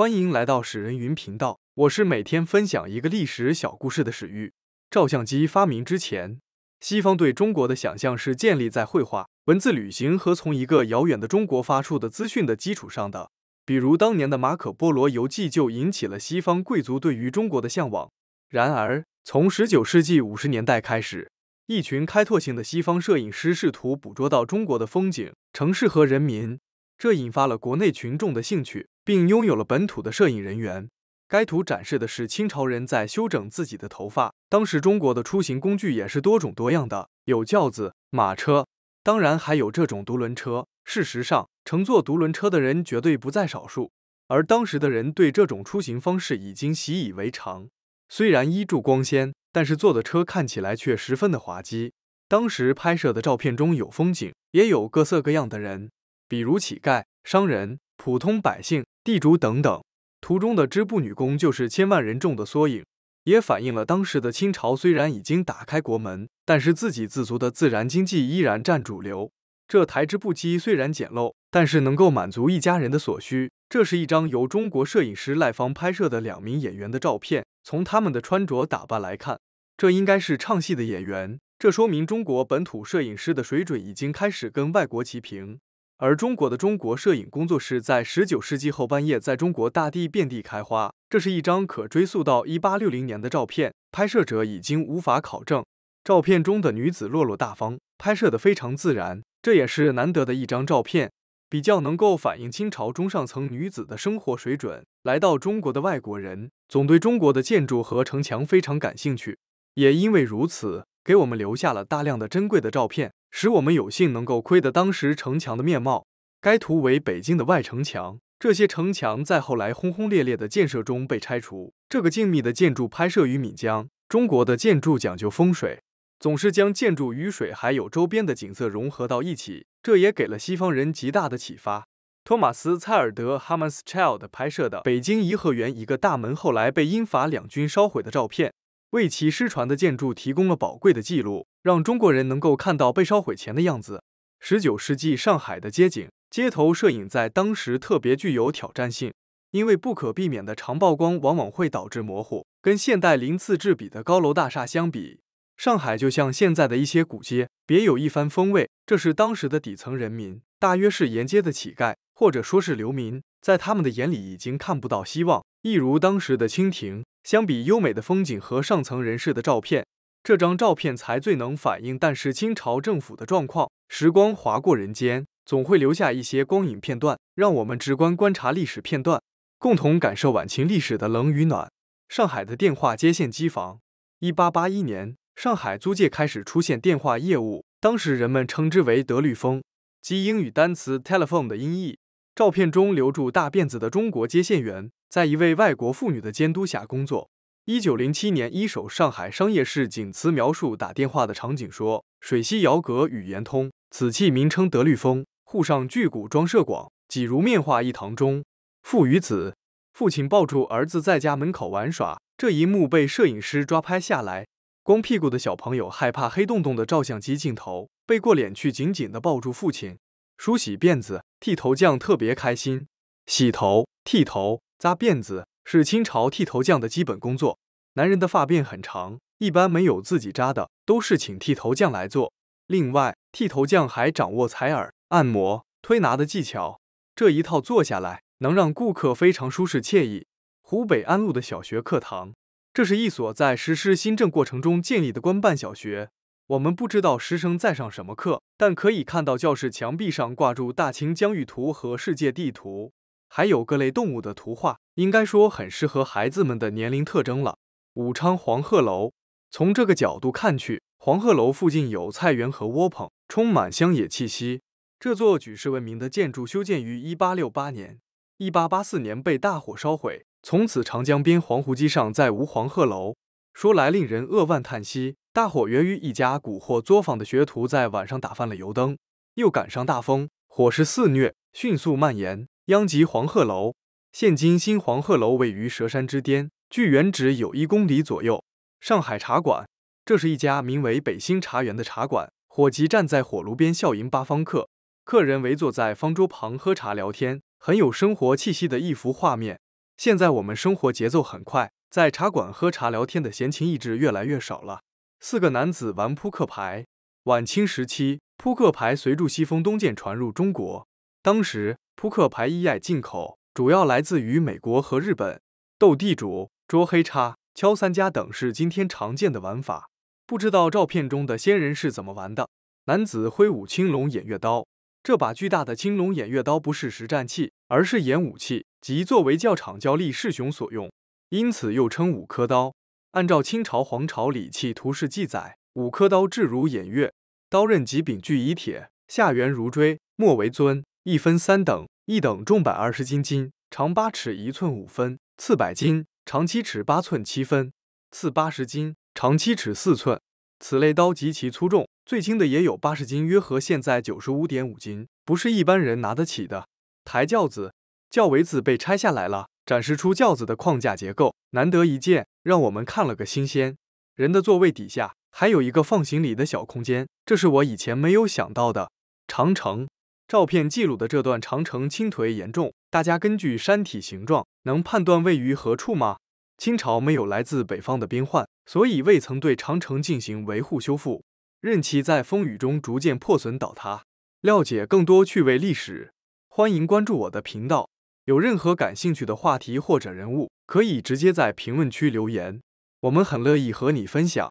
欢迎来到史人云频道，我是每天分享一个历史小故事的史玉。照相机发明之前，西方对中国的想象是建立在绘画、文字旅行和从一个遥远的中国发出的资讯的基础上的。比如当年的马可波罗游记就引起了西方贵族对于中国的向往。然而，从十九世纪五十年代开始，一群开拓性的西方摄影师试图捕捉到中国的风景、城市和人民，这引发了国内群众的兴趣。并拥有了本土的摄影人员。该图展示的是清朝人在修整自己的头发。当时中国的出行工具也是多种多样的，有轿子、马车，当然还有这种独轮车。事实上，乘坐独轮车的人绝对不在少数，而当时的人对这种出行方式已经习以为常。虽然衣着光鲜，但是坐的车看起来却十分的滑稽。当时拍摄的照片中有风景，也有各色各样的人，比如乞丐、商人、普通百姓。地主等等，图中的织布女工就是千万人众的缩影，也反映了当时的清朝虽然已经打开国门，但是自给自足的自然经济依然占主流。这台织布机虽然简陋，但是能够满足一家人的所需。这是一张由中国摄影师赖芳拍摄的两名演员的照片，从他们的穿着打扮来看，这应该是唱戏的演员。这说明中国本土摄影师的水准已经开始跟外国齐平。而中国的中国摄影工作室在十九世纪后半叶在中国大地遍地开花。这是一张可追溯到一八六零年的照片，拍摄者已经无法考证。照片中的女子落落大方，拍摄的非常自然，这也是难得的一张照片，比较能够反映清朝中上层女子的生活水准。来到中国的外国人总对中国的建筑和城墙非常感兴趣，也因为如此，给我们留下了大量的珍贵的照片。使我们有幸能够窥得当时城墙的面貌。该图为北京的外城墙，这些城墙在后来轰轰烈烈的建设中被拆除。这个静谧的建筑拍摄于闽江。中国的建筑讲究风水，总是将建筑与水还有周边的景色融合到一起，这也给了西方人极大的启发。托马斯·蔡尔德哈 h 斯 m a s Child） 拍摄的北京颐和园一个大门后来被英法两军烧毁的照片。为其失传的建筑提供了宝贵的记录，让中国人能够看到被烧毁前的样子。十九世纪上海的街景，街头摄影在当时特别具有挑战性，因为不可避免的长曝光往往会导致模糊。跟现代鳞次栉比的高楼大厦相比，上海就像现在的一些古街，别有一番风味。这是当时的底层人民，大约是沿街的乞丐或者说是流民，在他们的眼里已经看不到希望。一如当时的蜻蜓，相比优美的风景和上层人士的照片，这张照片才最能反映但是清朝政府的状况。时光划过人间，总会留下一些光影片段，让我们直观观察历史片段，共同感受晚清历史的冷与暖。上海的电话接线机房，一八八一年，上海租界开始出现电话业务，当时人们称之为德律风，即英语单词 telephone 的音译。照片中留住大辫子的中国接线员。在一位外国妇女的监督下工作。一九零七年，一首上海商业市景词描述打电话的场景说：“水西瑶阁语言通，此器名称德律风。沪上巨鼓装设广，几如面画一堂中。父与子，父亲抱住儿子在家门口玩耍，这一幕被摄影师抓拍下来。光屁股的小朋友害怕黑洞洞的照相机镜头，背过脸去，紧紧地抱住父亲，梳洗辫子。剃头匠特别开心，洗头、剃头。”扎辫子是清朝剃头匠的基本工作，男人的发辫很长，一般没有自己扎的，都是请剃头匠来做。另外，剃头匠还掌握采耳、按摩、推拿的技巧，这一套做下来能让顾客非常舒适惬意。湖北安陆的小学课堂，这是一所在实施新政过程中建立的官办小学。我们不知道师生在上什么课，但可以看到教室墙壁上挂住大清疆域图和世界地图。还有各类动物的图画，应该说很适合孩子们的年龄特征了。武昌黄鹤楼，从这个角度看去，黄鹤楼附近有菜园和窝棚，充满乡野气息。这座举世闻名的建筑修建于一八六八年，一八八四年被大火烧毁，从此长江边黄鹄矶上再无黄鹤楼。说来令人扼腕叹息。大火源于一家古货作坊的学徒在晚上打翻了油灯，又赶上大风，火势肆虐，迅速蔓延。殃及黄鹤楼。现今新黄鹤楼位于蛇山之巅，距原址有一公里左右。上海茶馆，这是一家名为“北兴茶园”的茶馆，伙计站在火炉边笑迎八方客，客人围坐在方桌旁喝茶聊天，很有生活气息的一幅画面。现在我们生活节奏很快，在茶馆喝茶聊天的闲情逸致越来越少了。四个男子玩扑克牌。晚清时期，扑克牌随住西风东渐传入中国，当时。扑克牌一爱进口，主要来自于美国和日本。斗地主、捉黑叉、敲三家等是今天常见的玩法。不知道照片中的仙人是怎么玩的？男子挥舞青龙偃月刀，这把巨大的青龙偃月刀不是实战器，而是演武器，即作为教场教力士雄所用，因此又称五科刀。按照清朝皇朝礼器图示记载，五科刀质如偃月，刀刃及柄具以铁，下圆如锥，末为尊。一分三等，一等重百二十斤斤，长八尺一寸五分，次百斤；长七尺八寸七分，次八十斤；长七尺四寸。此类刀极其粗重，最轻的也有八十斤，约合现在九十五点五斤，不是一般人拿得起的。抬轿子，轿尾子被拆下来了，展示出轿子的框架结构，难得一见，让我们看了个新鲜。人的座位底下还有一个放行李的小空间，这是我以前没有想到的。长城。照片记录的这段长城倾颓严重，大家根据山体形状能判断位于何处吗？清朝没有来自北方的兵患，所以未曾对长城进行维护修复，任其在风雨中逐渐破损倒塌。了解更多趣味历史，欢迎关注我的频道。有任何感兴趣的话题或者人物，可以直接在评论区留言，我们很乐意和你分享。